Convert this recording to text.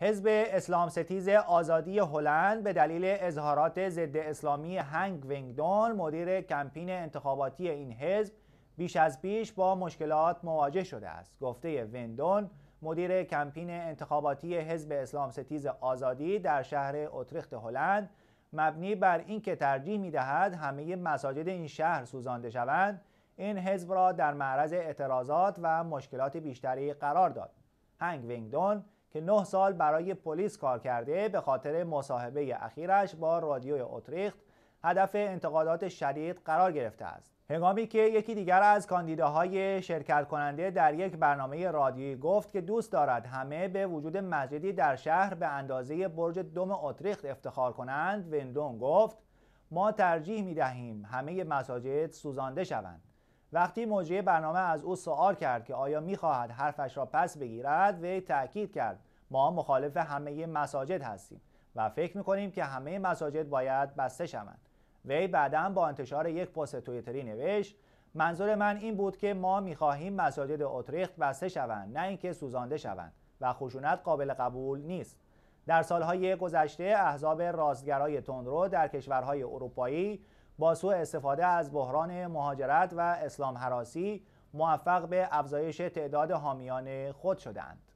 حزب اسلام ستیز آزادی هلند به دلیل اظهارات ضد اسلامی هنگ وینگدون مدیر کمپین انتخاباتی این حزب بیش از پیش با مشکلات مواجه شده است گفته وندون مدیر کمپین انتخاباتی حزب اسلام ستیز آزادی در شهر اتریخت هلند مبنی بر اینکه ترجیح دهد همه مساجد این شهر سوزانده شوند این حزب را در معرض اعتراضات و مشکلات بیشتری قرار داد هنگ وینگدون که 9 سال برای پلیس کار کرده به خاطر مصاحبه اخیرش با رادیوی اتریخت هدف انتقادات شدید قرار گرفته است هنگامی که یکی دیگر از کاندیداهای شرکت کننده در یک برنامه رادیویی گفت که دوست دارد همه به وجود مسجدی در شهر به اندازه برج دوم اتریخت افتخار کنند وندون گفت ما ترجیح می دهیم همه مساجد سوزانده شوند وقتی مجری برنامه از او سوال کرد که آیا میخواهد حرفش را پس بگیرد وی تاکید کرد ما مخالف همه مساجد هستیم و فکر میکنیم که همه مساجد باید بسته شوند وی بعدا با انتشار یک پست تویتری نوشت منظور من این بود که ما میخواهیم مساجد اتریخت بسته شوند نه اینکه سوزانده شوند و خشونت قابل قبول نیست در سالهای گذشته احزاب راستگرای تندرو در کشورهای اروپایی با سوء استفاده از بحران مهاجرت و اسلام حراسی موفق به افزایش تعداد حامیان خود شدند.